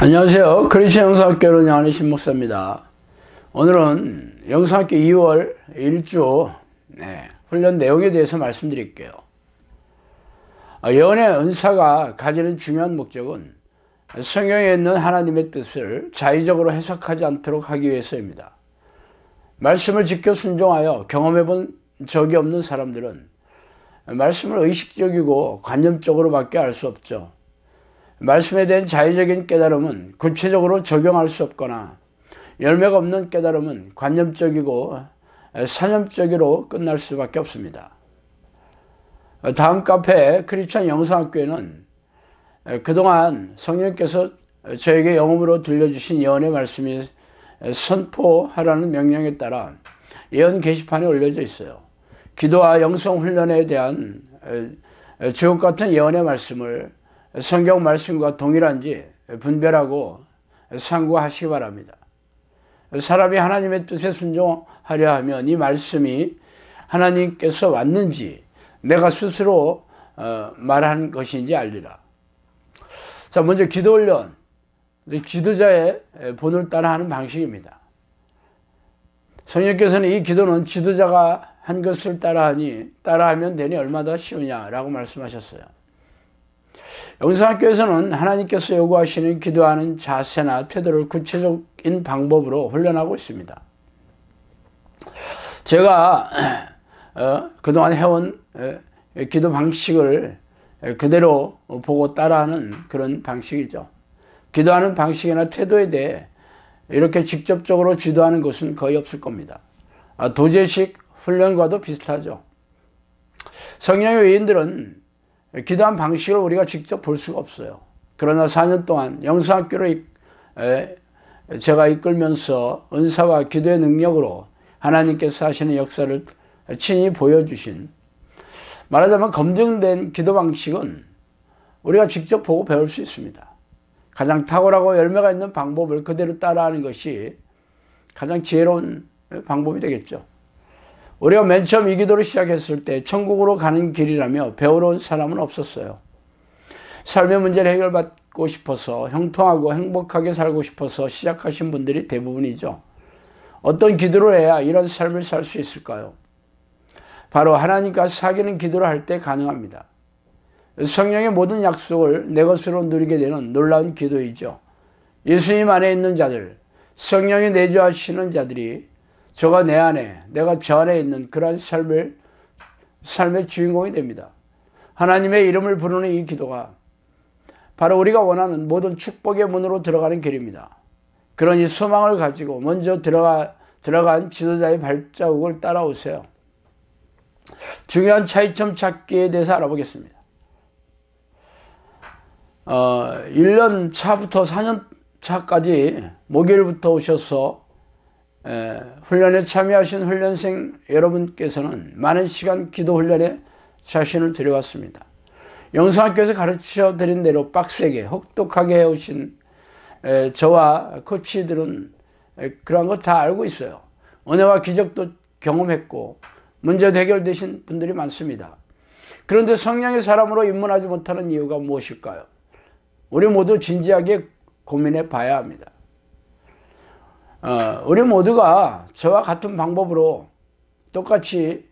안녕하세요. 그리스 영상학교는 양한희 신목사입니다. 오늘은 영상학교 2월 1주 네, 훈련 내용에 대해서 말씀드릴게요. 아, 예언 은사가 가지는 중요한 목적은 성경에 있는 하나님의 뜻을 자의적으로 해석하지 않도록 하기 위해서입니다. 말씀을 지켜 순종하여 경험해 본 적이 없는 사람들은 말씀을 의식적이고 관념적으로밖에 알 수 없죠. 말씀에 대한 자의적인 깨달음은 구체적으로 적용할 수 없거나 열매가 없는 깨달음은 관념적이고 사념적으로 끝날 수밖에 없습니다. 어, 다음 카페 크리스천 영상학교에는 그동안 성령께서 저에게 영음으로 들려주신 예언의 말씀이 선포하라는 명령에 따라 예언 게시판에 올려져 있어요. 기도와 영성훈련에 대한 지옥 같은 예언의 말씀을 성경 말씀과 동일한지 분별하고 상고하시기 바랍니다. 사람이 하나님의 뜻에 순종하려 하면 이 말씀이 하나님께서 왔는지 내가 스스로 어, 말한 것인지 알리라. 자, 먼저 기도 훈련. 지도자의 본을 따라 하는 방식입니다. 성령께서는 이 기도는 지도자가 한 것을 따라하니 따라하면 되니 얼마나 쉬우냐라고 말씀하셨어요. 영상학교에서는 하나님께서 요구하시는 기도하는 자세나 태도를 구체적인 방법으로 훈련하고 있습니다. 제가 어, 그동안 해온 어, 기도 방식을 그대로 보고 따라하는 그런 방식이죠. 기도하는 방식이나 태도에 대해 이렇게 직접적으로 지도하는 것은 거의 없을 겁니다. 아, 도제식 훈련과도 비슷하죠. 성령의 외인들은 기도한 방식을 우리가 직접 볼 수가 없어요. 그러나 4년 동안 영상학교를 제가 이끌면서 은사와 기도의 능력으로 하나님께서 하시는 역사를 친히 보여주신 말하자면 검증된 기도 방식은 우리가 직접 보고 배울 수 있습니다. 가장 탁월하고 열매가 있는 방법을 그대로 따라하는 것이 가장 지혜로운 방법이 되겠죠. 우리가 맨 처음 이 기도를 시작했을 때 천국으로 가는 길이라며 배우러 온 사람은 없었어요. 삶의 문제를 해결받고 싶어서 형통하고 행복하게 살고 싶어서 시작하신 분들이 대부분이죠. 어떤 기도를 해야 이런 삶을 살 수 있을까요? 바로 하나님과 사귀는 기도를 할 때 가능합니다. 성령의 모든 약속을 내 것으로 누리게 되는 놀라운 기도이죠. 예수님 안에 있는 자들, 성령이 내주하시는 자들이 저가 내 안에, 내가 저 안에 있는 그러한 삶을, 삶의 주인공이 됩니다. 하나님의 이름을 부르는 이 기도가 바로 우리가 원하는 모든 축복의 문으로 들어가는 길입니다. 그러니 소망을 가지고 먼저 들어가, 들어간 지도자의 발자국을 따라오세요. 중요한 차이점 찾기에 대해서 알아보겠습니다. 어, 1년 차부터 4년 차까지 목요일부터 오셔서 훈련에 참여하신 훈련생 여러분께서는 많은 시간 기도 훈련에 자신을 들여왔습니다. 영성학교에서 가르쳐 드린 대로 빡세게 혹독하게 해오신 저와 코치들은 에, 그런 거다 알고 있어요. 은혜와 기적도 경험했고 문제 해결되신 분들이 많습니다. 그런데 성령의 사람으로 입문하지 못하는 이유가 무엇일까요? 우리 모두 진지하게 고민해 봐야 합니다. 어, 우리 모두가 저와 같은 방법으로 똑같이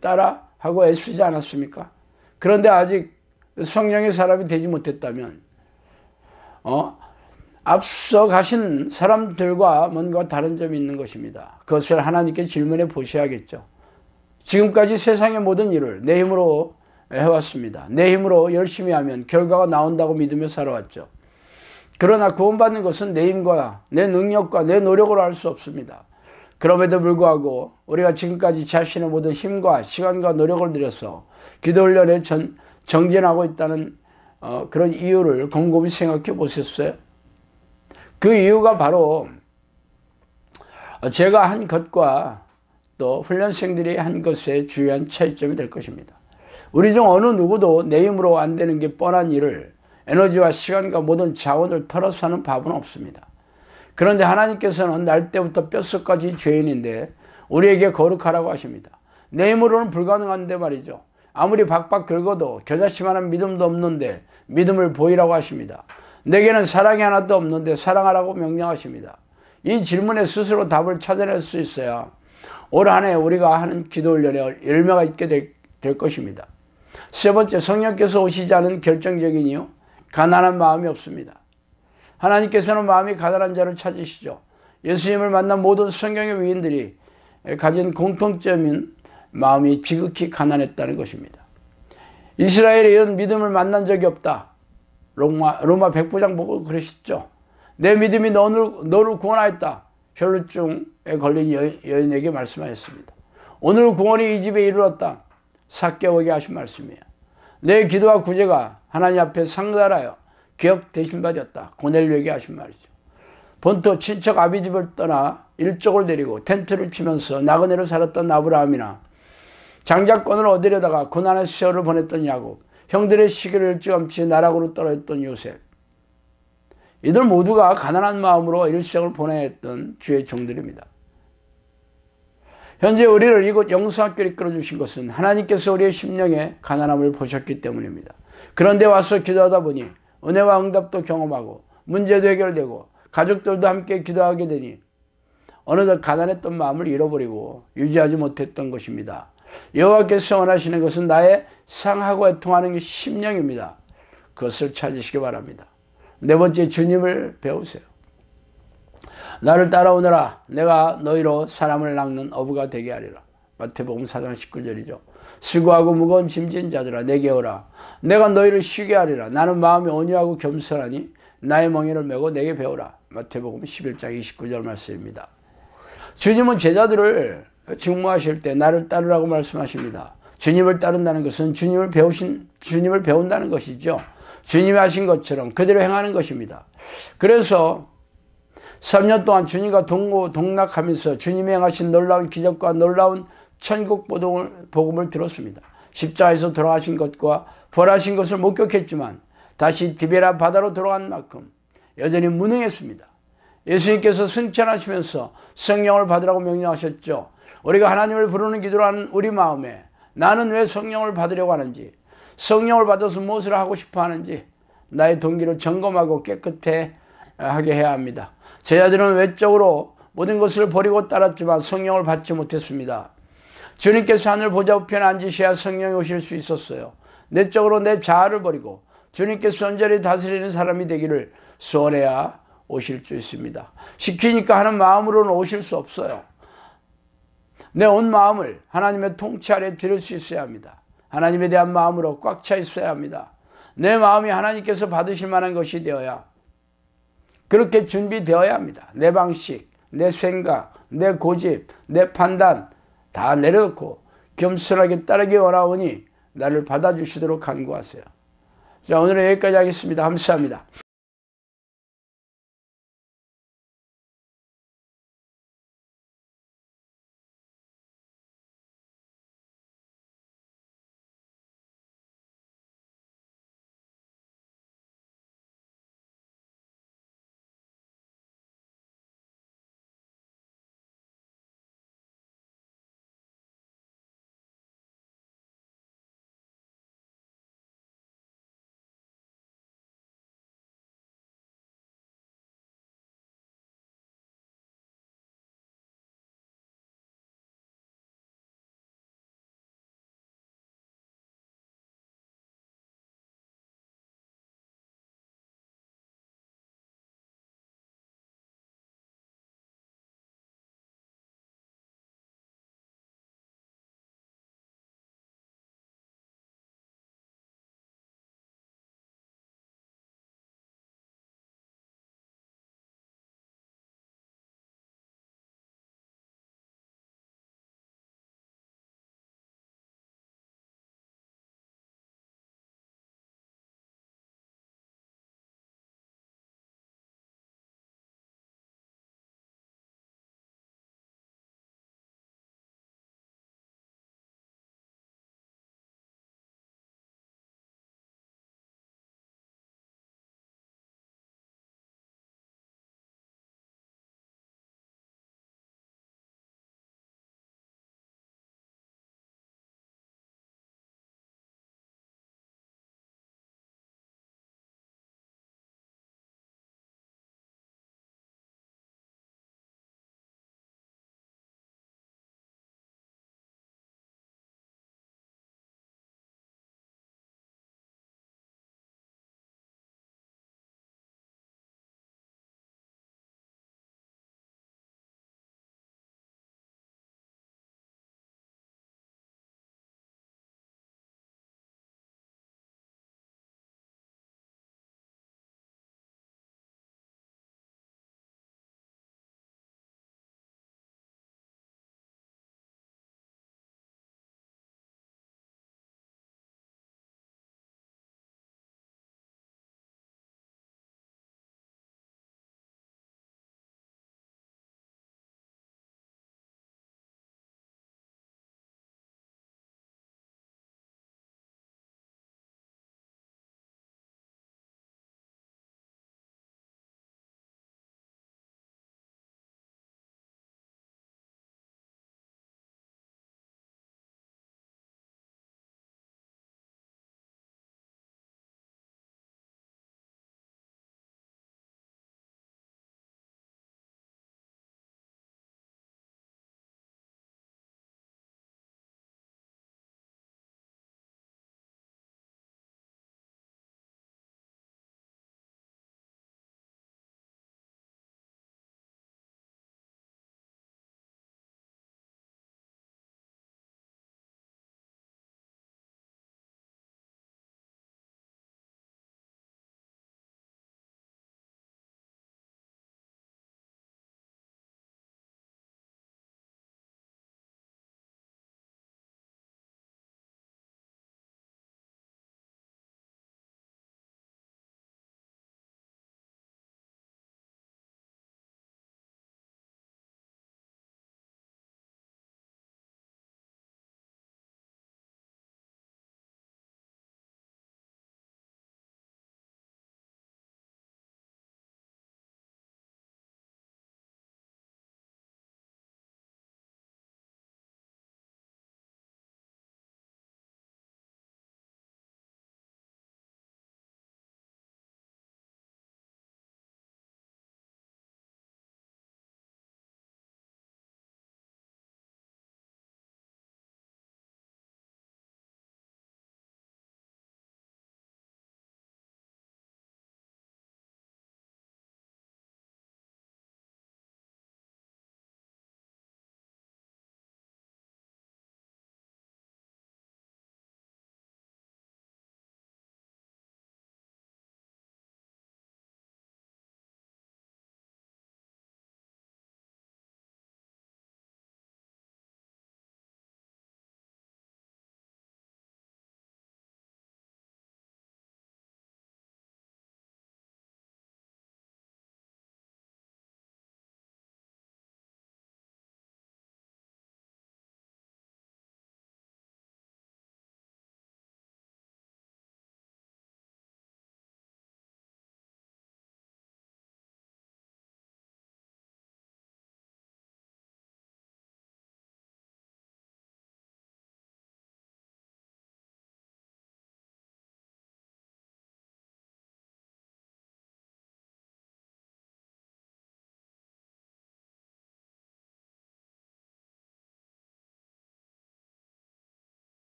따라 하고 애쓰지 않았습니까? 그런데 아직 성령의 사람이 되지 못했다면 어? 앞서 가신 사람들과 뭔가 다른 점이 있는 것입니다. 그것을 하나님께 질문해 보셔야겠죠. 지금까지 세상의 모든 일을 내 힘으로 해왔습니다. 내 힘으로 열심히 하면 결과가 나온다고 믿으며 살아왔죠. 그러나 구원받는 것은 내 힘과 내 능력과 내 노력으로 할수 없습니다. 그럼에도 불구하고 우리가 지금까지 자신의 모든 힘과 시간과 노력을 들여서 기도 훈련에 전, 정진하고 있다는 어, 그런 이유를 곰곰이 생각해 보셨어요? 그 이유가 바로 어, 제가 한 것과 또 훈련생들이 한 것의 주요한 차이점이 될 것입니다. 우리 중 어느 누구도 내 힘으로 안 되는 게 뻔한 일을 에너지와 시간과 모든 자원을 털어서 하는 밥은 없습니다. 그런데 하나님께서는 날 때부터 뼛속까지 죄인인데 우리에게 거룩하라고 하십니다. 내 힘으로는 불가능한데 말이죠. 아무리 박박 긁어도 겨자씨만한 믿음도 없는데 믿음을 보이라고 하십니다. 내게는 사랑이 하나도 없는데 사랑하라고 명령하십니다. 이 질문에 스스로 답을 찾아낼 수 있어야 올 한해 우리가 하는 기도 훈련에 열매가 있게 될, 될 것입니다. 세 번째, 성령께서 오시지 않은 결정적인 이유, 가난한 마음이 없습니다. 하나님께서는 마음이 가난한 자를 찾으시죠. 예수님을 만난 모든 성경의 위인들이 가진 공통점인 마음이 지극히 가난했다는 것입니다. 이스라엘은 믿음을 만난 적이 없다. 로마, 로마 백부장 보고 그러셨죠. 내 믿음이 너를, 너를 구원하였다. 혈루증에 걸린 여인, 에게 말씀하였습니다. 오늘 구원이 이 집에 이르렀다. 사껴오게 하신 말씀이에요. 내 기도와 구제가 하나님 앞에 상달하여 기억 대신받았다. 고넬료에게 하신 말이죠. 본토 친척 아비집을 떠나 일족을 데리고 텐트를 치면서 나그네로 살았던 아브라함이나 장자권을 얻으려다가 고난의 세월을 보냈던 야곱, 형들의 시기를 일찌감치 나락으로 떨어졌던 요셉. 이들 모두가 가난한 마음으로 일생을 보내했던 주의 종들입니다. 현재 우리를 이곳 영수학교로 이끌어 주신 것은 하나님께서 우리의 심령에 가난함을 보셨기 때문입니다. 그런데 와서 기도하다 보니 은혜와 응답도 경험하고 문제도 해결되고 가족들도 함께 기도하게 되니 어느덧 가난했던 마음을 잃어버리고 유지하지 못했던 것입니다. 여호와께서 원하시는 것은 나의 상하고 애통하는 심령입니다. 그것을 찾으시기 바랍니다. 네 번째 주님을 배우세요. 나를 따라오너라 내가 너희로 사람을 낚는 어부가 되게 하리라 마태복음 4장 19절이죠 수고하고 무거운 짐진 자들아 내게 오라 내가 너희를 쉬게 하리라 나는 마음이 온유하고 겸손하니 나의 멍에를 메고 내게 배우라 마태복음 11장 29절 말씀입니다 주님은 제자들을 직무하실 때 나를 따르라고 말씀하십니다 주님을 따른다는 것은 주님을 배우신 주님을 배운다는 것이죠 주님이 하신 것처럼 그대로 행하는 것입니다 그래서 3년 동안 주님과 동고 동락하면서 주님이 행하신 놀라운 기적과 놀라운 천국 보동을, 복음을 들었습니다. 십자에서 돌아가신 것과 벌하신 것을 목격했지만 다시 디베라 바다로 돌아간 만큼 여전히 무능했습니다. 예수님께서 승천하시면서 성령을 받으라고 명령하셨죠. 우리가 하나님을 부르는 기도라는 우리 마음에 나는 왜 성령을 받으려고 하는지 성령을 받아서 무엇을 하고 싶어 하는지 나의 동기를 점검하고 깨끗해 하게 해야 합니다. 제 아들은 외적으로 모든 것을 버리고 따랐지만 성령을 받지 못했습니다. 주님께서 하늘 보좌우편에 앉으셔야 성령이 오실 수 있었어요. 내적으로 내 자아를 버리고 주님께서 온전히 다스리는 사람이 되기를 소원해야 오실 수 있습니다. 시키니까 하는 마음으로는 오실 수 없어요. 내 온 마음을 하나님의 통치 아래 드릴 수 있어야 합니다. 하나님에 대한 마음으로 꽉 차 있어야 합니다. 내 마음이 하나님께서 받으실 만한 것이 되어야 그렇게 준비되어야 합니다. 내 방식, 내 생각, 내 고집, 내 판단 다 내려놓고 겸손하게 따르기 원하오니 나를 받아주시도록 간구하세요. 자 오늘은 여기까지 하겠습니다. 감사합니다.